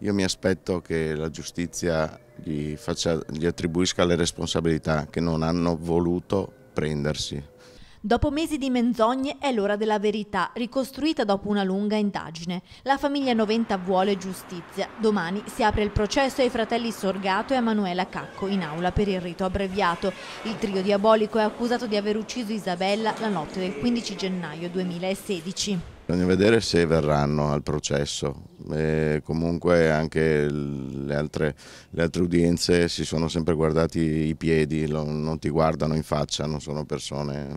Io mi aspetto che la giustizia gli, faccia, gli attribuisca le responsabilità che non hanno voluto prendersi. Dopo mesi di menzogne è l'ora della verità, ricostruita dopo una lunga indagine. La famiglia Noventa vuole giustizia. Domani si apre il processo ai fratelli Sorgato e Emanuela Cacco in aula per il rito abbreviato. Il trio diabolico è accusato di aver ucciso Isabella la notte del 15 gennaio 2016. Bisogna vedere se verranno al processo, e comunque anche le altre, le altre, udienze si sono sempre guardati i piedi, non ti guardano in faccia, non sono persone,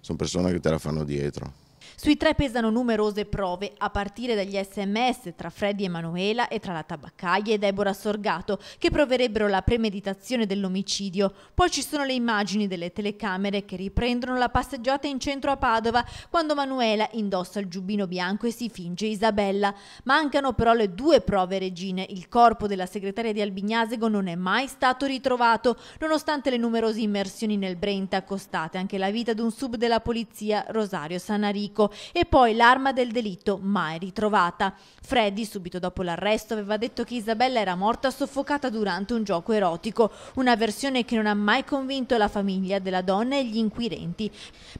sono persone che te la fanno dietro. Sui tre pesano numerose prove, a partire dagli sms tra Freddy e Manuela e tra la tabaccaia e Deborah Sorgato, che proverebbero la premeditazione dell'omicidio. Poi ci sono le immagini delle telecamere che riprendono la passeggiata in centro a Padova, quando Manuela indossa il giubbino bianco e si finge Isabella. Mancano però le due prove regine. Il corpo della segretaria di Albignasego non è mai stato ritrovato, nonostante le numerose immersioni nel Brenta costate anche la vita di un sub della polizia, Rosario Sanarico, e poi l'arma del delitto mai ritrovata. Freddy, subito dopo l'arresto, aveva detto che Isabella era morta soffocata durante un gioco erotico, una versione che non ha mai convinto la famiglia della donna e gli inquirenti.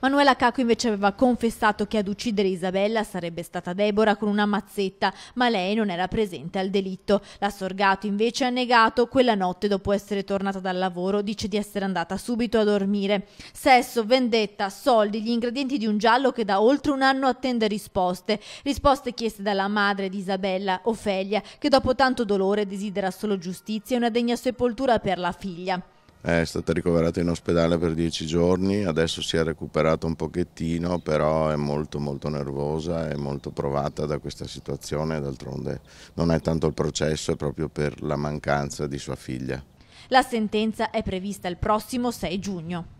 Manuela Caco invece aveva confessato che ad uccidere Isabella sarebbe stata Deborah con una mazzetta, ma lei non era presente al delitto. La Sorgato invece ha negato, quella notte dopo essere tornata dal lavoro dice di essere andata subito a dormire. Sesso, vendetta, soldi, gli ingredienti di un giallo che da oltre un un anno attende risposte, risposte chieste dalla madre di Isabella, Ofelia, che dopo tanto dolore desidera solo giustizia e una degna sepoltura per la figlia. È stata ricoverata in ospedale per dieci giorni, adesso si è recuperata un pochettino, però è molto molto nervosa, e molto provata da questa situazione, d'altronde non è tanto il processo, è proprio per la mancanza di sua figlia. La sentenza è prevista il prossimo 6 giugno.